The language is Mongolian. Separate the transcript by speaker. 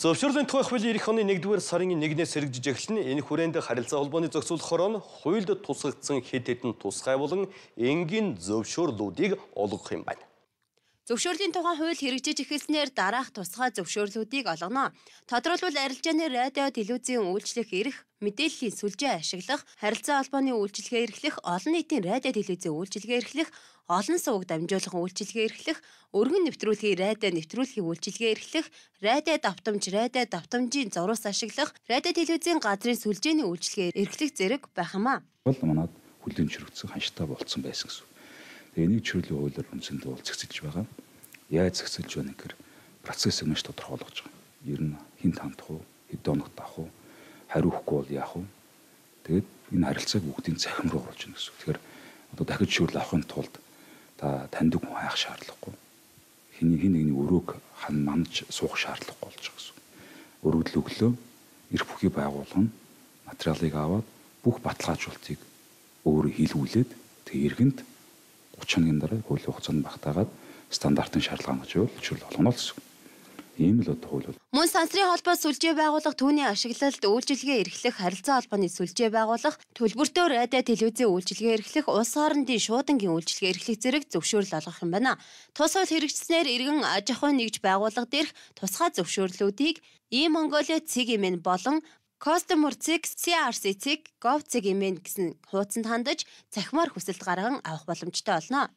Speaker 1: Зөвшөөрлийн тухай хуулийн эрх оны 1-р сарын 1-ээс сэргэжж эхэлнэ. Энэ хүрээнд харилцаа холбооны зохицуулахоор нь хуульд тусгагдсан хэд хэдэн тусгай болон энгийн зөвшөөрлүүдийг олгох юм байна.
Speaker 2: Зөвшөөрлийн тухайн хууль хэрэгжиж эхэлснээр дараах тусгай зөвшөөрлүүдийг олгоно. Тодорхойлбол арилжааны радио, телевизийн үйлчлэх эрх, мэдээллийн сүлжээ ашиглах, харилцаа холбооны үйлчилгээ эрхлэх, олон нийтийн радио телевизийн үйлчилгээ эрхлэх, олон суваг дамжуулах үйлчилгээ эрхлэх, өргөн нэвтрүүлгийн радио нэвтрүүлгийн үйлчилгээ эрхлэх, радио давтамж, радио давтамжийн зурус ашиглах, радио телевизийн газрын сүлжээний үйлчилгээ эрхлэх зэрэг байх юмаа.
Speaker 3: Бол манад хүлэн зөвшөөрөгдсөн ханштай болцсон байсан гэсэн. Тэгээ энийг чөлөө хуулиар үндсэндээ бол цэгцэлж байгаа. Яаж цэгцэлж байна гэхээр процессыг маш тодорхойлгож байгаа. Ер нь хин тандах уу, хэд хоногт авах уу, хариухгүй бол яах вэ? Тэгээд энэ харилцааг бүгдийн цахим руу оруулж гэнэ гэсэн. Тэгэхээр одоо дахиж шүүрл авахын тулд та таньдаг хүн хайх шаардлагагүй. Хин хин нэгний өрөөг хан манж суух шаардлагагүй болж байгаа гэсэн. Өргөдөл өглөө эрх бүхий байгуулга нь материалыг аваад бүх баталгаажуултыг өөрө хийлгүүлээд тэг иргэнд 30 хоногийн дараа хуулийн хугацаанд багтаагаад стандартын шаардлага хангаж ивэл чиглэл болгоно л гэсэн. Ийм л одоо хууль бол.
Speaker 2: Мөн сансрын холбоо сүлжээ байгуулах түүний ашиглалт үйлчилгээ эрхлэх харилцаа холбооны сүлжээ байгуулах төлбөртөө радио телевизийн үйлчилгээ эрхлэх улс хоорондын шуудангийн үйлчилгээ эрхлэх зэрэг зөвшөөрөл олгох юм байна. Тус хууль хэрэгжснээр иргэн аж ахуйн нэгж байгууллага дээрх тусгай зөвшөөрлүүдийг Ийм Монголиа цэгийн мэн болон customer-ийг CRC-ийг gov.mn гэсэн хуудсанд хандаж захимаар хүсэлт гарган авах боломжтой болно.